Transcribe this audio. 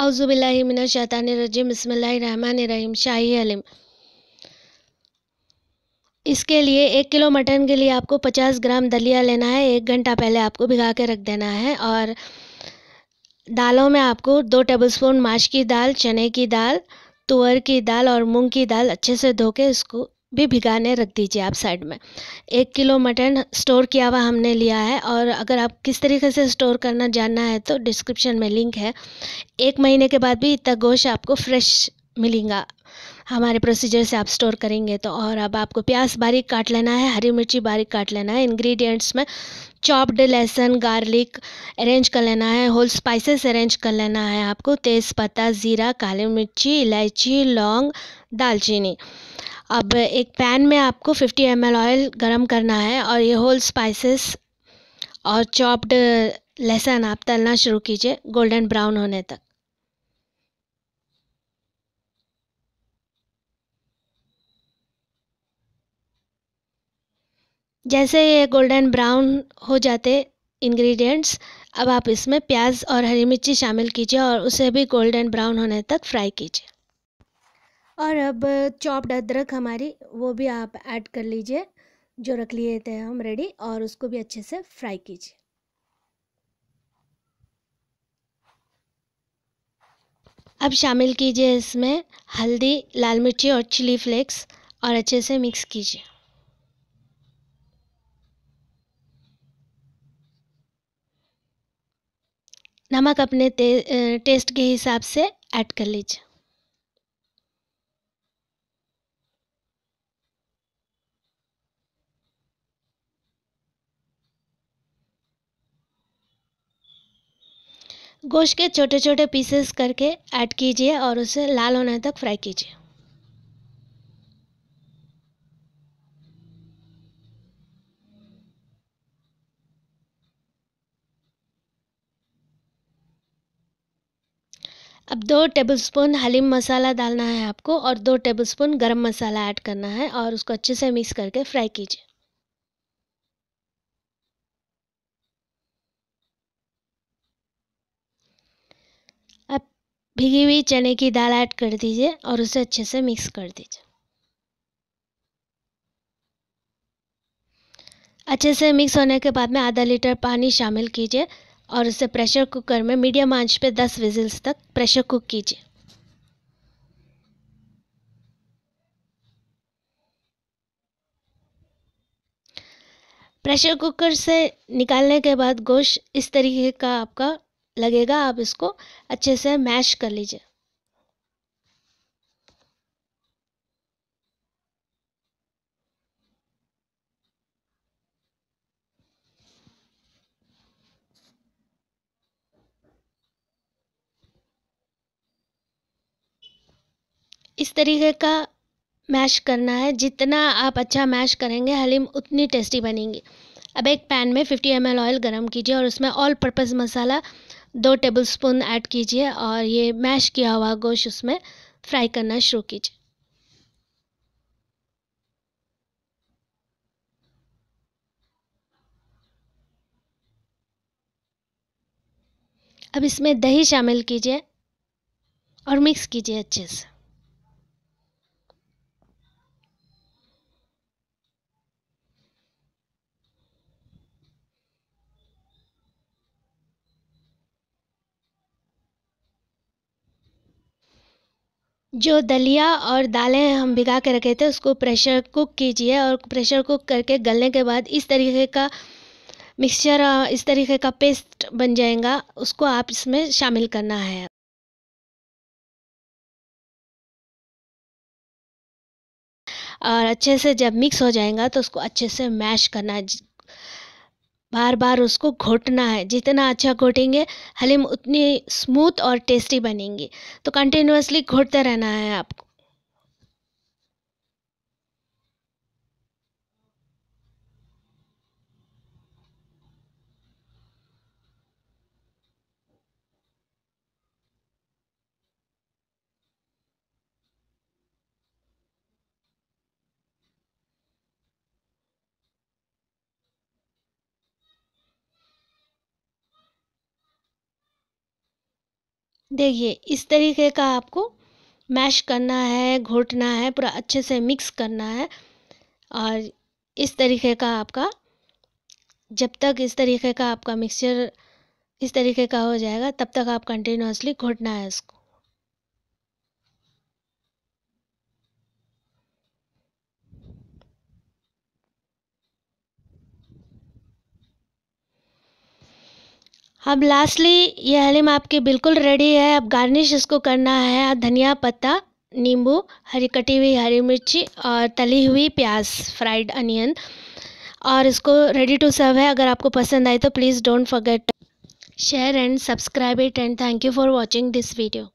अवज़ुबिल्लिमिनशातानरजीम बसमीम शाही इसके लिए एक किलो मटन के लिए आपको पचास ग्राम दलिया लेना है एक घंटा पहले आपको भिगा के रख देना है और दालों में आपको दो टेबलस्पून माश की दाल चने की दाल तुअर की दाल और मूंग की दाल अच्छे से धो के इसको भी भिगाने रख दीजिए आप साइड में एक किलो मटन स्टोर किया हुआ हमने लिया है और अगर आप किस तरीके से स्टोर करना जानना है तो डिस्क्रिप्शन में लिंक है एक महीने के बाद भी इतना गोश्त आपको फ्रेश मिलेगा हमारे प्रोसीजर से आप स्टोर करेंगे तो और अब आपको प्याज बारीक काट लेना है हरी मिर्ची बारीक काट लेना है इंग्रेडिएंट्स में चॉप्ड लहसुन गार्लिक अरेंज कर लेना है होल स्पाइसेस अरेंज कर लेना है आपको तेज़पत्ता ज़ीरा काली मिर्ची इलायची लौंग दालचीनी अब एक पैन में आपको 50 एम ऑयल गरम करना है और ये होल स्पाइसेस और चॉप्ड uh, लहसन आप तलना शुरू कीजिए गोल्डन ब्राउन होने तक जैसे ये गोल्डन ब्राउन हो जाते इंग्रेडिएंट्स अब आप इसमें प्याज और हरी मिर्ची शामिल कीजिए और उसे भी गोल्डन ब्राउन होने तक फ्राई कीजिए और अब चॉप्ड अदरक हमारी वो भी आप ऐड कर लीजिए जो रख लिए थे हम रेडी और उसको भी अच्छे से फ्राई कीजिए अब शामिल कीजिए इसमें हल्दी लाल मिर्ची और चिली फ्लेक्स और अच्छे से मिक्स कीजिए नमक अपने टेस्ट के हिसाब से ऐड कर लीजिए गोश्त के छोटे छोटे पीसेस करके ऐड कीजिए और उसे लाल होने तक फ्राई कीजिए अब दो टेबलस्पून हलीम मसाला डालना है आपको और दो टेबलस्पून गरम मसाला ऐड करना है और उसको अच्छे से मिक्स करके फ्राई कीजिए भीगी हुई चने की दाल ऐड कर दीजिए और उसे अच्छे से मिक्स कर दीजिए अच्छे से मिक्स होने के बाद में आधा लीटर पानी शामिल कीजिए और उसे प्रेशर कुकर में मीडियम आंच पे 10 विजिल्स तक प्रेशर कुक कीजिए प्रेशर कुकर से निकालने के बाद गोश्त इस तरीके का आपका लगेगा आप इसको अच्छे से मैश कर लीजिए इस तरीके का मैश करना है जितना आप अच्छा मैश करेंगे हलीम उतनी टेस्टी बनेंगी अब एक पैन में 50 एम ऑयल गरम कीजिए और उसमें ऑल पर्पज़ मसाला दो टेबलस्पून ऐड कीजिए और ये मैश किया हुआ गोश्त उसमें फ्राई करना शुरू कीजिए अब इसमें दही शामिल कीजिए और मिक्स कीजिए अच्छे से जो दलिया और दालें हम भिगा के रखे थे उसको प्रेशर कुक कीजिए और प्रेशर कुक करके गलने के बाद इस तरीके का मिक्सचर इस तरीके का पेस्ट बन जाएगा उसको आप इसमें शामिल करना है और अच्छे से जब मिक्स हो जाएगा तो उसको अच्छे से मैश करना बार बार उसको घोटना है जितना अच्छा घोटेंगे हलीम उतनी स्मूथ और टेस्टी बनेंगी तो कंटिन्यूसली घोटते रहना है आपको देखिए इस तरीके का आपको मैश करना है घोटना है पूरा अच्छे से मिक्स करना है और इस तरीके का आपका जब तक इस तरीके का आपका मिक्सचर इस तरीके का हो जाएगा तब तक आप कंटिन्यूसली घोटना है इसको अब लास्टली ये हलीम आपकी बिल्कुल रेडी है अब गार्निश इसको करना है धनिया पत्ता नींबू हरी कटी हुई हरी मिर्ची और तली हुई प्याज फ्राइड अनियन और इसको रेडी टू सर्व है अगर आपको पसंद आई तो please don't forget share and subscribe it and thank you for watching this video